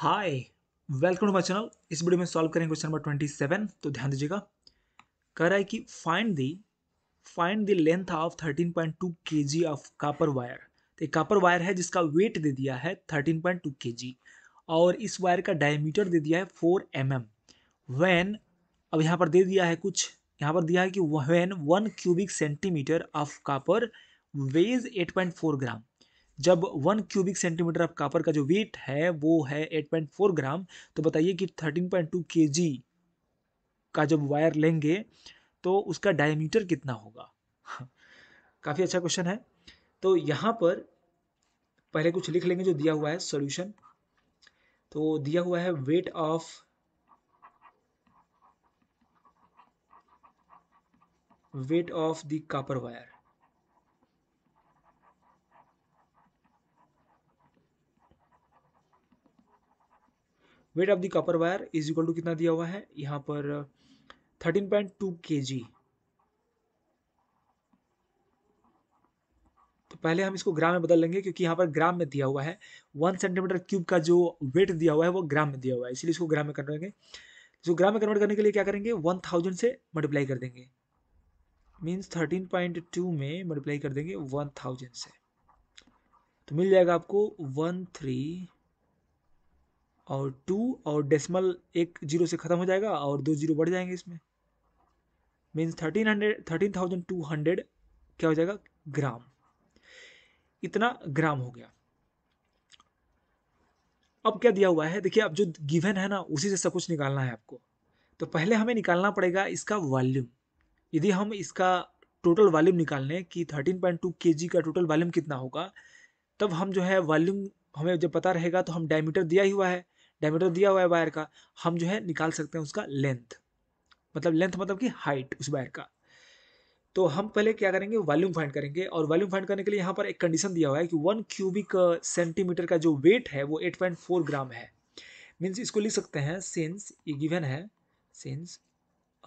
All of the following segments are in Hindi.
hi welcome to my channel इस वीडियो में सॉल्व करेंगे क्वेश्चन नंबर ट्वेंटी सेवन तो ध्यान दीजिएगा कह रहा है कि find the find the length of thirteen point two K G of copper wire तो एक कापर वायर है जिसका वेट दे दिया है थर्टीन पॉइंट टू के जी और इस वायर का डायमीटर दे दिया है फोर एम एम वैन अब यहाँ पर दे दिया है कुछ यहाँ पर दिया है कि one one cubic centimetre of copper weighs eight point four gram जब one cubic centimetre of copper का जो वेट है वो है एट पॉइंट फोर ग्राम तो बताइए कि थर्टीन पॉइंट टू के जी का जब वायर लेंगे तो उसका डायमीटर कितना होगा काफ़ी अच्छा क्वेश्चन है तो यहाँ पर पहले कुछ लिख लेंगे जो दिया हुआ है सॉल्यूशन तो दिया हुआ है weight of weight of the copper wire weight of the copper wire is equal to कितना दिया हुआ है यहाँ पर थर्टीन पॉइंट टू के जी तो पहले हम इसको ग्राम में बदल लेंगे क्योंकि यहाँ पर ग्राम में दिया हुआ है वन सेंटीमीटर क्यूब का जो वेट दिया हुआ है वो ग्राम में दिया हुआ है इसलिए इसको ग्राम में करेंगे इसको ग्राम में कन्वर्ट करने के लिए क्या करेंगे वन थाउजेंड से मल्टीप्लाई कर देंगे मीन्स थर्टीन पॉइंट टू में मल्टीप्लाई कर देंगे वन थाउजेंड से तो मिल जाएगा आपको वन थ्री और टू और डेसिमल एक जीरो से ख़त्म हो जाएगा और दो जीरो बढ़ जाएंगे इसमें means thirteen hundred thirteen thousand two hundred क्या हो जाएगा ग्राम इतना ग्राम हो गया अब क्या दिया हुआ है देखिए अब जो गिवन है ना उसी से सब कुछ निकालना है आपको तो पहले हमें निकालना पड़ेगा इसका वॉल्यूम यदि हम इसका टोटल वॉल्यूम निकाल लें कि थर्टीन पॉइंट टू के जी का टोटल वॉल्यूम कितना होगा तब हम जो है वॉल्यूम हमें जब पता रहेगा तो हम डायमीटर दिया ही हुआ है डायमीटर दिया हुआ है वायर का हम जो है निकाल सकते हैं उसका लेंथ मतलब लेंथ मतलब कि हाइट उस वायर का तो हम पहले क्या करेंगे वॉल्यूम फाइंड करेंगे और वॉल्यूम फाइंड करने के लिए यहाँ पर एक कंडीशन दिया हुआ है कि वन क्यूबिक सेंटीमीटर का जो वेट है वो एट पॉइंट फोर ग्राम है मीन्स इसको लिख सकते हैं सिंस ये गिवन है since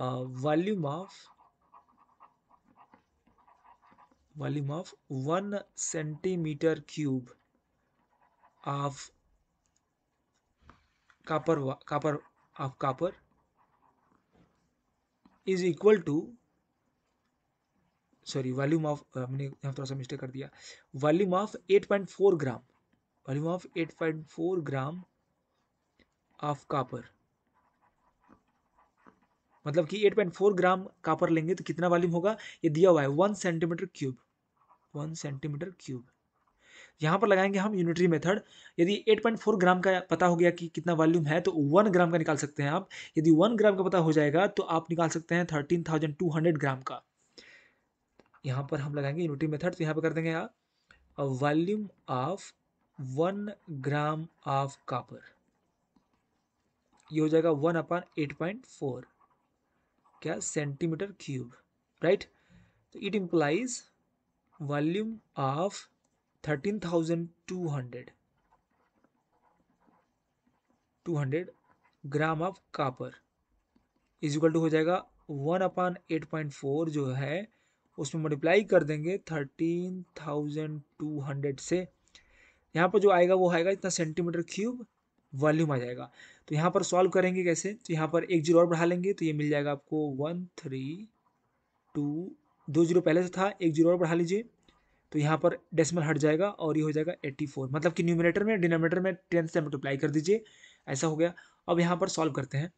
volume of volume of one centimetre cube of copper copper of copper is equal to sorry volume of हमने यहाँ थोड़ा सा मिस्टेक कर दिया volume of 8.4 gram volume of 8.4 gram of copper मतलब कि 8.4 ग्राम कापर लेंगे तो कितना वॉल्यूम होगा ये दिया हुआ है one centimetre cube one centimetre cube यहाँ पर लगाएंगे हम यूनिटरी मेथड यदि 8.4 ग्राम का पता हो गया कि कितना वॉल्यूम है तो वन ग्राम का निकाल सकते हैं आप यदि वन ग्राम का पता हो जाएगा तो आप निकाल सकते हैं 13,200 ग्राम का यहाँ पर हम लगाएंगे यूनिटरी मेथड तो यहाँ पर कर देंगे आप volume of one gram of copper ये हो जाएगा वन अपन एट क्या सेंटीमीटर क्यूब राइट तो it implies volume of thirteen thousand two hundred two hundred gram of copper is equal to हो जाएगा one upon eight point four जो है उसमें मल्टीप्लाई कर देंगे थर्टीन थाउजेंड टू हंड्रेड से यहाँ पर जो आएगा वो आएगा इतना सेंटीमीटर क्यूब वॉल्यूम आ जाएगा तो यहाँ पर सॉल्व करेंगे कैसे तो यहाँ पर एक जीरो और बढ़ा लेंगे तो ये मिल जाएगा आपको वन थ्री टू दो जीरो पहले से था एक जीरो और बढ़ा लीजिए तो यहाँ पर डेसिमल हट जाएगा और ये हो जाएगा एट्टी फोर मतलब कि न्यूमिनेटर में डिनोमिनेटर में टेन से मल्टीप्लाई कर दीजिए ऐसा हो गया अब यहाँ पर सॉल्व करते हैं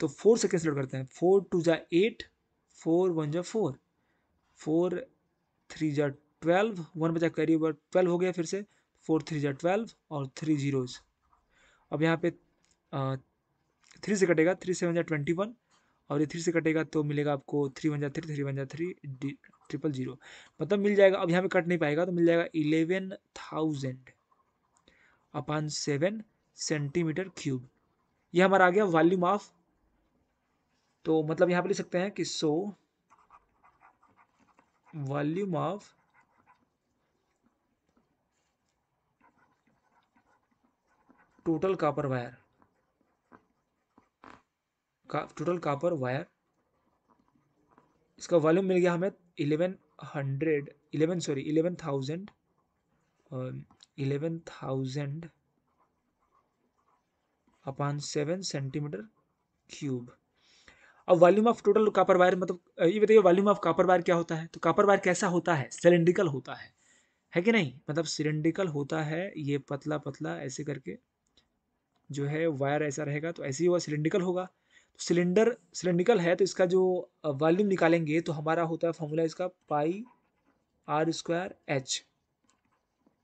तो फोर से कैंसिल करते हैं फोर टू जा एट फोर वन जा फोर फोर थ्री जा ट्वेल्व वन बचा कैरी ओवर ट्वेल्व हो गया फिर से फोर थ्री जा ट्वेल्व और थ्री जीरोज अब यहाँ पे थ्री से कटेगा थ्री सेवन जा ट्वेंटी वन और ये थ्री से कटेगा तो मिलेगा आपको थ्री वन जा थ्री थ्री वन जा थ्री ट्रिपल जीरो मतलब मिल जाएगा अब यहाँ पे कट नहीं पाएगा तो मिल जाएगा eleven thousand upon seven centimetre cube ये हमारा आ गया वॉल्यूम ऑफ तो मतलब यहाँ पे लिख सकते हैं कि so volume of total copper wire का टोटल कापर वायर इसका वॉल्यूम मिल गया हमें eleven hundred eleven sorry eleven thousand um, eleven thousand upon seven centimetre cube अब volume of total copper wire मतलब ये बताइए वॉल्यूम ऑफ कापर वायर क्या होता है तो कापर वायर कैसा होता है सिलेंड्रिकल होता है है कि नहीं मतलब सिलेंड्रिकल होता है ये पतला पतला ऐसे करके जो है वायर ऐसा रहेगा तो ऐसे ही हुआ सिलेंड्रिकल होगा सिलेंडर सिलेंड्रिकल है तो इसका जो वॉल्यूम निकालेंगे तो हमारा होता है फॉर्मूला इसका पाई आर स्क्वायर एच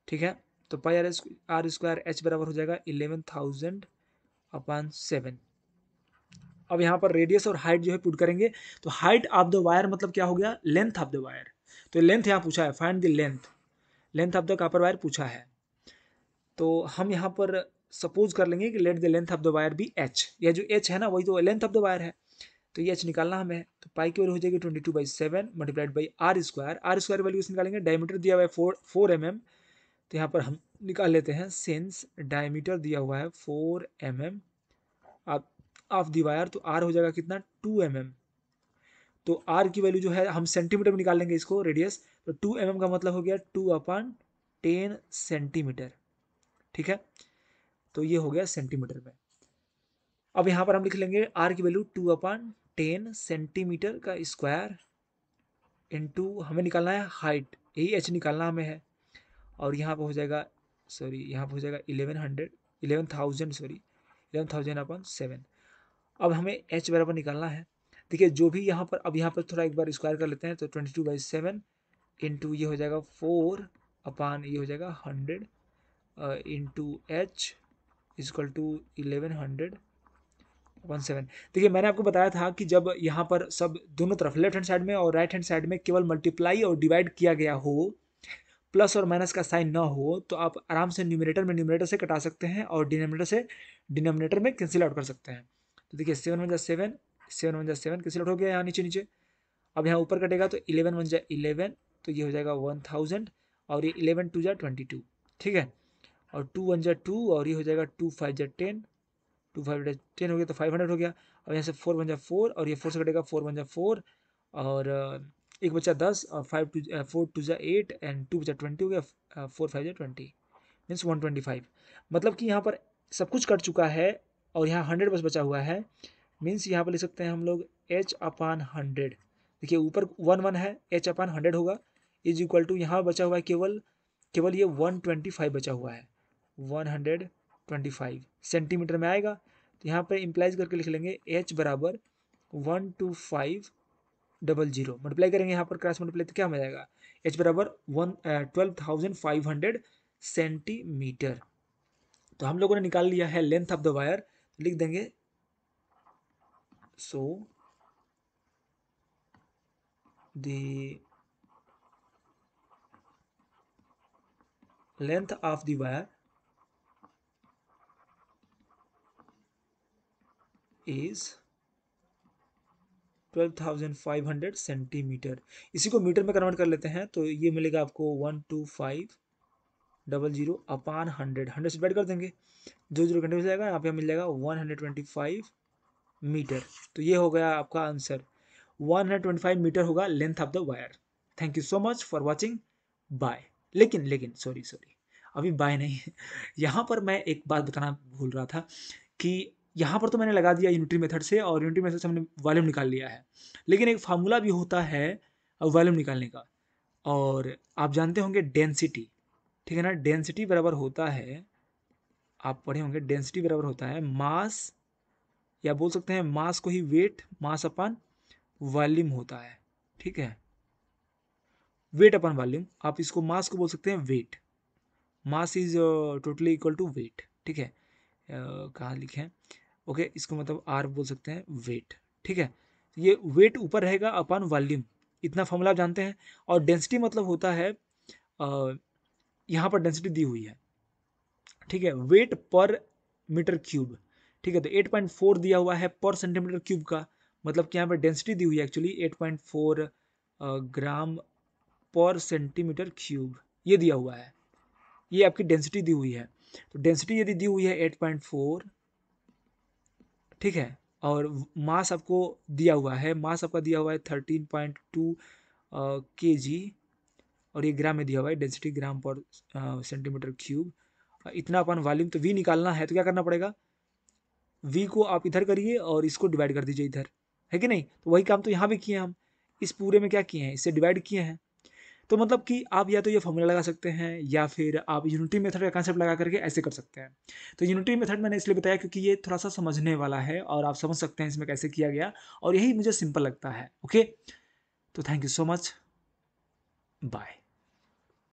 ठीक है तो pi R R square H बराबर हो जाएगा इलेवन थाउजेंड अपन सेवन अब यहाँ पर रेडियस और हाइट जो है पुट करेंगे तो हाइट ऑफ द वायर मतलब क्या हो गया लेंथ ऑफ द वायर तो लेंथ यहाँ पूछा है find the length length of the copper wire पूछा है तो हम यहाँ पर सपोज कर लेंगे कि let the length of the wire be H यह जो एच है ना वही तो लेंथ ऑफ द वायर है तो ये एच निकालना हमें तो पाई की वैल्यू हो जाएगी twenty two by seven multiplied by R square R square value निकालेंगे डायमीटर दिया हुआ है फोर फोर एम एम तो यहाँ पर हम निकाल लेते हैं सेंस डायमीटर दिया हुआ है four M M of the wire तो आर हो जाएगा कितना टू एम एम तो आर की वैल्यू जो है हम सेंटीमीटर में निकाल लेंगे इसको रेडियस तो टू एम एम का मतलब हो गया टू अपॉन टेन सेंटीमीटर ठीक है तो ये हो गया सेंटीमीटर में अब यहाँ पर हम लिख लेंगे आर की value two upon ten centimetre का स्क्वायर इंटू हमें निकालना है हाइट यही एच निकालना हमें है और यहाँ पर हो जाएगा सॉरी यहाँ पर हो जाएगा eleven hundred eleven thousand sorry eleven thousand upon seven अब हमें एच बराबर निकालना है देखिए जो भी यहाँ पर अब यहाँ पर थोड़ा एक बार स्क्वायर कर लेते हैं तो twenty two by seven into ये हो जाएगा फोर अपान ये हो जाएगा hundred into H is equal to eleven hundred one seven देखिए मैंने आपको बताया था कि जब यहाँ पर सब दोनों तरफ लेफ्ट हैंड साइड में और राइट हैंड साइड में केवल मल्टीप्लाई और डिवाइड किया गया हो प्लस और माइनस का साइन ना हो तो आप आराम से न्यूमिनेटर में न्यूमिनेटर से कटा सकते हैं और डिनोमिनेटर से डिनोमिनेटर में कैंसिल आउट कर सकते हैं तो देखिए सेवन वन जा सेवन सेवन वन जा सेवन कैंसिल आउट हो गया यहाँ नीचे नीचे अब यहाँ ऊपर कटेगा तो इलेवन वन जा इलेवन तो ये हो जाएगा वन थाउजेंड और ये इलेवन टू जा ट्वेंटी टू ठीक है और टू वन जै टू और ये हो जाएगा टू फाइव जै टेन टू फाइव जै टेन हो गया तो फाइव हंड्रेड हो गया और यहाँ से फोर वन जै फोर और ये फोर से कटेगा फोर वन जै फोर और एक बच्चा दस और फाइव टू फोर टू जै एट एंड टू बच्चा ट्वेंटी हो गया फोर फाइव जै twenty means one twenty five मतलब कि यहाँ पर सब कुछ कट चुका है और यहाँ हंड्रेड बस बचा हुआ है मीन्स यहाँ पर लिख सकते हैं हम लोग एच अपान हंड्रेड देखिए ऊपर वन वन है एच अपान हंड्रेड होगा इज इक्वल टू यहाँ बचा हुआ है केवल केवल ये वन ट्वेंटी फाइव बचा हुआ है 125 सेंटीमीटर में आएगा तो यहाँ पर इम्प्लाइज करके लिख लेंगे एच बराबर one two five double zero multiply करेंगे यहाँ पर क्रॉस मल्टीप्लाई तो क्या हो जाएगा एच बराबर one twelve thousand five hundred centimetre तो हम लोगों ने निकाल लिया है लेंथ ऑफ द वायर लिख देंगे so the length of the wire is 12,500 centimetre इसी को मीटर में कन्वर्ट कर लेते हैं तो ये मिलेगा आपको one two five double zero upon hundred hundred से डिवाइड कर देंगे जो जीरो घंटे में जाएगा यहाँ मिल जाएगा 125 मीटर तो ये हो गया आपका आंसर 125 मीटर होगा length of the wire thank you so much for watching bye लेकिन लेकिन सॉरी सॉरी अभी बाय नहीं यहाँ पर मैं एक बात बताना भूल रहा था कि यहाँ पर तो मैंने लगा दिया यूनिटरी मेथड से और यूनिटरी मेथड से हमने वॉल्यूम निकाल लिया है लेकिन एक फार्मूला भी होता है वॉल्यूम निकालने का और आप जानते होंगे डेंसिटी ठीक है ना डेंसिटी बराबर होता है आप पढ़े होंगे डेंसिटी बराबर होता है मास या बोल सकते हैं मास को ही वेट मास अपन वॉल्यूम होता है ठीक है वेट अपन वॉल्यूम आप इसको मास को बोल सकते हैं weight mass is totally equal to weight ठीक है uh, कहाँ लिखे हैं ओके okay, इसको मतलब आर बोल सकते हैं वेट ठीक है ये वेट ऊपर रहेगा अपॉन वॉल्यूम इतना फॉर्मूला आप जानते हैं और डेंसिटी मतलब होता है यहाँ पर डेंसिटी दी हुई है ठीक है वेट पर मीटर क्यूब ठीक है तो 8.4 दिया हुआ है पर सेंटीमीटर क्यूब का मतलब कि यहाँ पर डेंसिटी दी हुई है एक्चुअली 8.4 ग्राम पर सेंटीमीटर क्यूब ये दिया हुआ है ये आपकी डेंसिटी दी हुई है तो डेंसिटी यदि दी हुई है एट ठीक है और मास आपको दिया हुआ है मास आपका दिया हुआ है थर्टीन पॉइंट टू के जी और ये ग्राम में दिया हुआ है डेंसिटी ग्राम पर सेंटीमीटर क्यूब इतना अपन वॉल्यूम तो वी निकालना है तो क्या करना पड़ेगा वी को आप इधर करिए और इसको डिवाइड कर दीजिए इधर है कि नहीं तो वही काम तो यहाँ भी किए हम इस पूरे में क्या किए हैं इससे डिवाइड किए हैं तो मतलब कि आप या तो ये फॉर्मूला लगा सकते हैं या फिर आप यूनिटी मेथड का कंसेप्ट लगा करके ऐसे कर सकते हैं तो यूनिटी मेथड मैंने इसलिए बताया क्योंकि ये थोड़ा सा समझने वाला है और आप समझ सकते हैं इसमें कैसे किया गया और यही मुझे सिंपल लगता है ओके तो thank you so much bye